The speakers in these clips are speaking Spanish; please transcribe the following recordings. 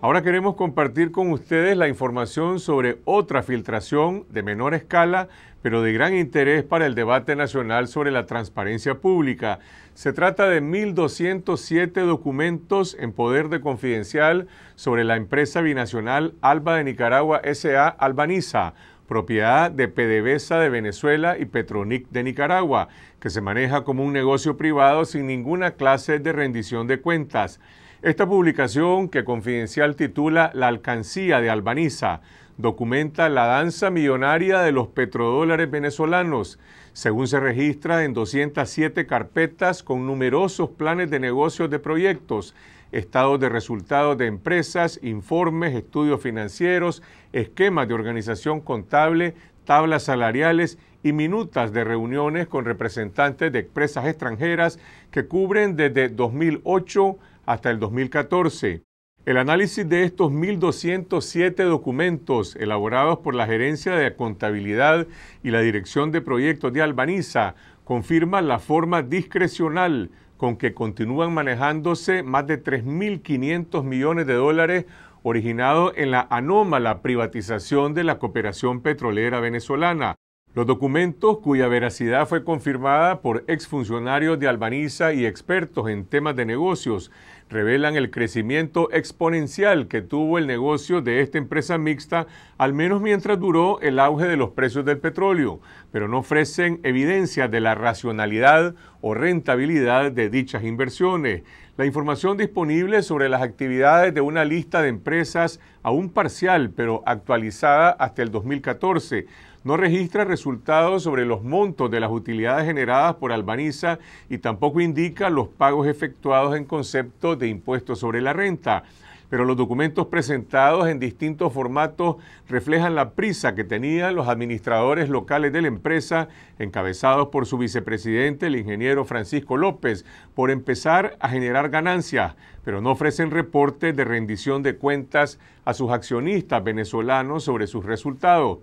Ahora queremos compartir con ustedes la información sobre otra filtración de menor escala, pero de gran interés para el debate nacional sobre la transparencia pública. Se trata de 1.207 documentos en poder de confidencial sobre la empresa binacional Alba de Nicaragua SA Albaniza propiedad de PDVSA de Venezuela y Petronic de Nicaragua, que se maneja como un negocio privado sin ninguna clase de rendición de cuentas. Esta publicación, que Confidencial titula La alcancía de Albaniza, documenta la danza millonaria de los petrodólares venezolanos, según se registra en 207 carpetas con numerosos planes de negocios de proyectos estados de resultados de empresas, informes, estudios financieros, esquemas de organización contable, tablas salariales y minutas de reuniones con representantes de empresas extranjeras que cubren desde 2008 hasta el 2014. El análisis de estos 1.207 documentos elaborados por la Gerencia de Contabilidad y la Dirección de Proyectos de Albaniza confirma la forma discrecional con que continúan manejándose más de 3.500 millones de dólares originados en la anómala privatización de la cooperación petrolera venezolana. Los documentos, cuya veracidad fue confirmada por exfuncionarios de Albaniza y expertos en temas de negocios, revelan el crecimiento exponencial que tuvo el negocio de esta empresa mixta, al menos mientras duró el auge de los precios del petróleo, pero no ofrecen evidencia de la racionalidad o rentabilidad de dichas inversiones. La información disponible sobre las actividades de una lista de empresas aún parcial, pero actualizada hasta el 2014, no registra resultados sobre los montos de las utilidades generadas por Albaniza y tampoco indica los pagos efectuados en concepto de impuestos sobre la renta pero los documentos presentados en distintos formatos reflejan la prisa que tenían los administradores locales de la empresa, encabezados por su vicepresidente, el ingeniero Francisco López, por empezar a generar ganancias, pero no ofrecen reportes de rendición de cuentas a sus accionistas venezolanos sobre sus resultados.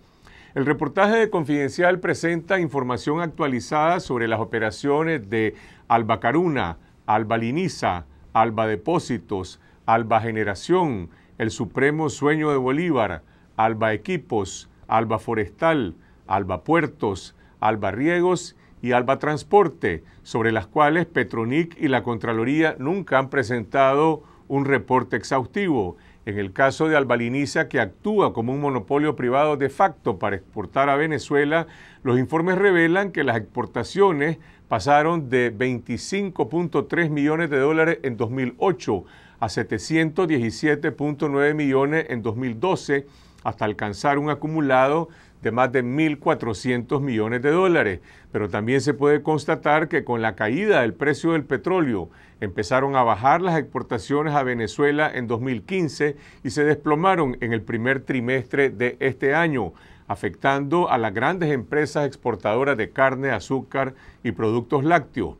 El reportaje de Confidencial presenta información actualizada sobre las operaciones de Alba Caruna, Alba Liniza, Alba Depósitos, Alba Generación, El Supremo Sueño de Bolívar, Alba Equipos, Alba Forestal, Alba Puertos, Alba Riegos y Alba Transporte, sobre las cuales Petronic y la Contraloría nunca han presentado un reporte exhaustivo. En el caso de Albaliniza, que actúa como un monopolio privado de facto para exportar a Venezuela, los informes revelan que las exportaciones pasaron de 25.3 millones de dólares en 2008 a 717.9 millones en 2012 hasta alcanzar un acumulado de más de 1.400 millones de dólares. Pero también se puede constatar que con la caída del precio del petróleo empezaron a bajar las exportaciones a Venezuela en 2015 y se desplomaron en el primer trimestre de este año, afectando a las grandes empresas exportadoras de carne, azúcar y productos lácteos.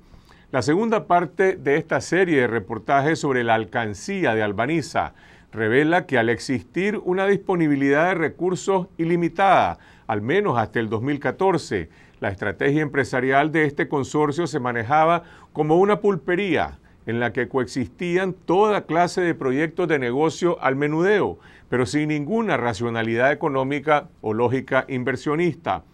La segunda parte de esta serie de reportajes sobre la alcancía de Albaniza revela que al existir una disponibilidad de recursos ilimitada, al menos hasta el 2014, la estrategia empresarial de este consorcio se manejaba como una pulpería en la que coexistían toda clase de proyectos de negocio al menudeo, pero sin ninguna racionalidad económica o lógica inversionista.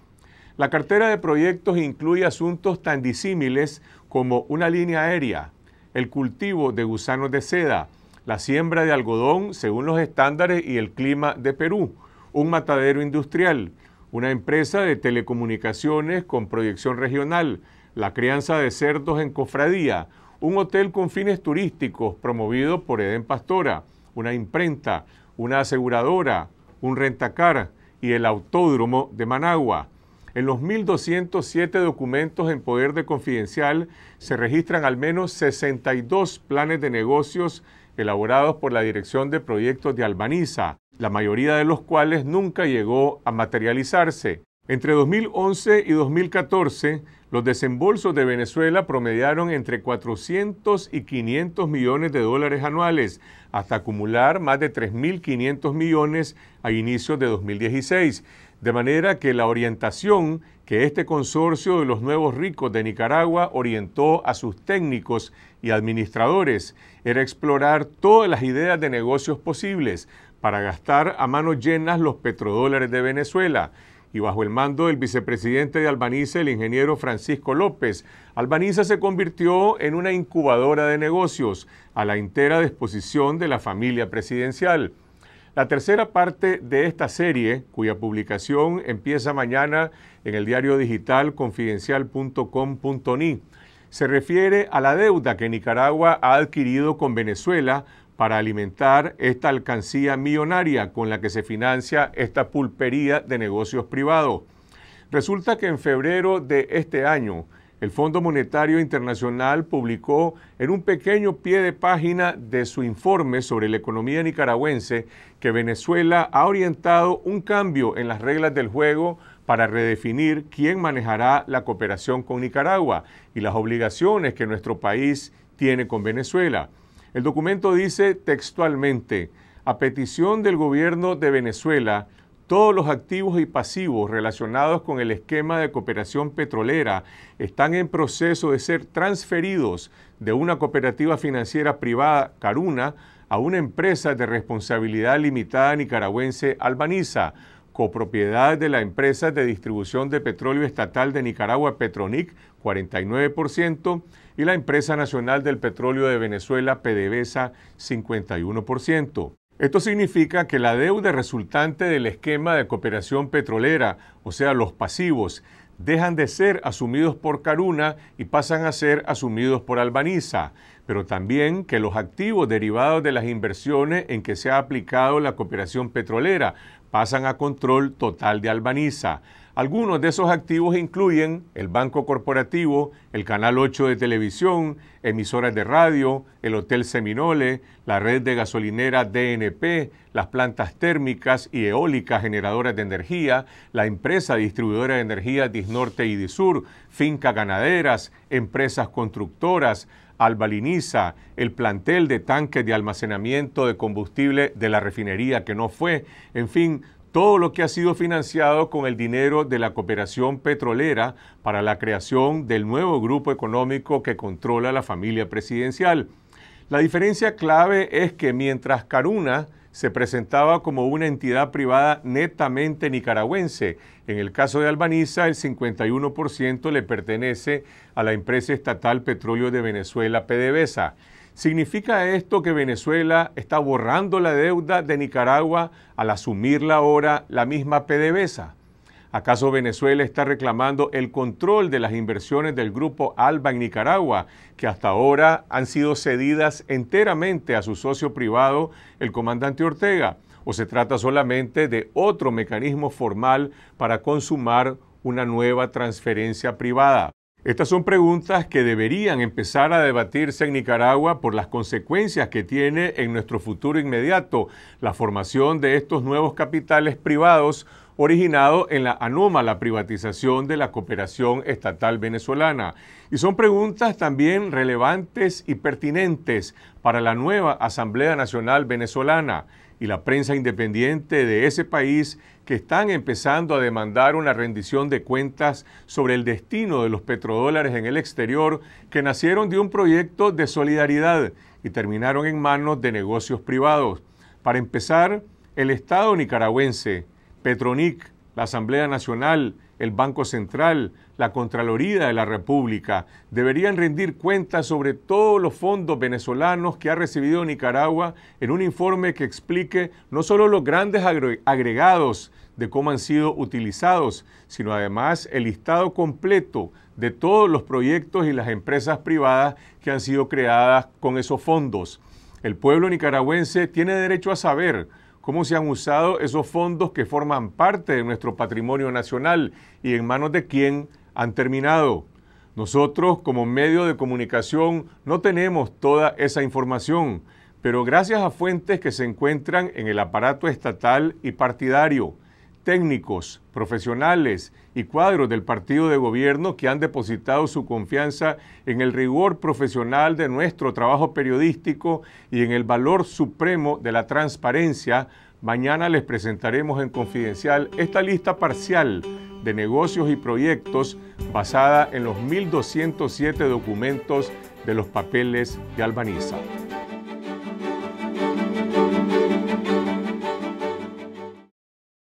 La cartera de proyectos incluye asuntos tan disímiles como una línea aérea, el cultivo de gusanos de seda, la siembra de algodón según los estándares y el clima de Perú, un matadero industrial, una empresa de telecomunicaciones con proyección regional, la crianza de cerdos en cofradía, un hotel con fines turísticos promovido por Edén Pastora, una imprenta, una aseguradora, un rentacar y el autódromo de Managua. En los 1.207 documentos en poder de confidencial se registran al menos 62 planes de negocios elaborados por la Dirección de Proyectos de Albaniza, la mayoría de los cuales nunca llegó a materializarse. Entre 2011 y 2014, los desembolsos de Venezuela promediaron entre 400 y 500 millones de dólares anuales, hasta acumular más de 3.500 millones a inicios de 2016. De manera que la orientación que este consorcio de los nuevos ricos de Nicaragua orientó a sus técnicos y administradores era explorar todas las ideas de negocios posibles para gastar a manos llenas los petrodólares de Venezuela y bajo el mando del vicepresidente de Albaniza, el ingeniero Francisco López. Albaniza se convirtió en una incubadora de negocios a la entera disposición de la familia presidencial. La tercera parte de esta serie, cuya publicación empieza mañana en el diario digital confidencial.com.ni, se refiere a la deuda que Nicaragua ha adquirido con Venezuela para alimentar esta alcancía millonaria con la que se financia esta pulpería de negocios privados. Resulta que en febrero de este año, el Fondo Monetario Internacional publicó en un pequeño pie de página de su informe sobre la economía nicaragüense que Venezuela ha orientado un cambio en las reglas del juego para redefinir quién manejará la cooperación con Nicaragua y las obligaciones que nuestro país tiene con Venezuela. El documento dice textualmente, a petición del gobierno de Venezuela, todos los activos y pasivos relacionados con el esquema de cooperación petrolera están en proceso de ser transferidos de una cooperativa financiera privada, Caruna, a una empresa de responsabilidad limitada nicaragüense, Albaniza, copropiedad de la empresa de distribución de petróleo estatal de Nicaragua, Petronic, 49%, y la empresa nacional del petróleo de Venezuela, PDVSA, 51%. Esto significa que la deuda resultante del esquema de cooperación petrolera, o sea, los pasivos, dejan de ser asumidos por Caruna y pasan a ser asumidos por Albaniza, pero también que los activos derivados de las inversiones en que se ha aplicado la cooperación petrolera pasan a control total de Albaniza. Algunos de esos activos incluyen el Banco Corporativo, el Canal 8 de televisión, emisoras de radio, el Hotel Seminole, la red de gasolinera DNP, las plantas térmicas y eólicas generadoras de energía, la empresa distribuidora de energía Disnorte y Disur, finca ganaderas, empresas constructoras, Albaliniza, el plantel de tanques de almacenamiento de combustible de la refinería que no fue, en fin, todo lo que ha sido financiado con el dinero de la cooperación petrolera para la creación del nuevo grupo económico que controla la familia presidencial. La diferencia clave es que mientras Caruna se presentaba como una entidad privada netamente nicaragüense. En el caso de Albaniza, el 51% le pertenece a la empresa estatal Petróleo de Venezuela, PDVSA. ¿Significa esto que Venezuela está borrando la deuda de Nicaragua al asumirla ahora la misma PDVSA? ¿Acaso Venezuela está reclamando el control de las inversiones del grupo Alba en Nicaragua, que hasta ahora han sido cedidas enteramente a su socio privado, el comandante Ortega? ¿O se trata solamente de otro mecanismo formal para consumar una nueva transferencia privada? Estas son preguntas que deberían empezar a debatirse en Nicaragua por las consecuencias que tiene en nuestro futuro inmediato la formación de estos nuevos capitales privados originado en la anómala privatización de la cooperación estatal venezolana. Y son preguntas también relevantes y pertinentes para la nueva Asamblea Nacional Venezolana y la prensa independiente de ese país que están empezando a demandar una rendición de cuentas sobre el destino de los petrodólares en el exterior que nacieron de un proyecto de solidaridad y terminaron en manos de negocios privados. Para empezar, el Estado nicaragüense Petronic, la Asamblea Nacional, el Banco Central, la Contraloría de la República deberían rendir cuentas sobre todos los fondos venezolanos que ha recibido Nicaragua en un informe que explique no solo los grandes agregados de cómo han sido utilizados, sino además el listado completo de todos los proyectos y las empresas privadas que han sido creadas con esos fondos. El pueblo nicaragüense tiene derecho a saber cómo se han usado esos fondos que forman parte de nuestro patrimonio nacional y en manos de quién han terminado. Nosotros como medio de comunicación no tenemos toda esa información, pero gracias a fuentes que se encuentran en el aparato estatal y partidario, técnicos, profesionales y cuadros del partido de gobierno que han depositado su confianza en el rigor profesional de nuestro trabajo periodístico y en el valor supremo de la transparencia, mañana les presentaremos en Confidencial esta lista parcial de negocios y proyectos basada en los 1.207 documentos de los papeles de Albaniza.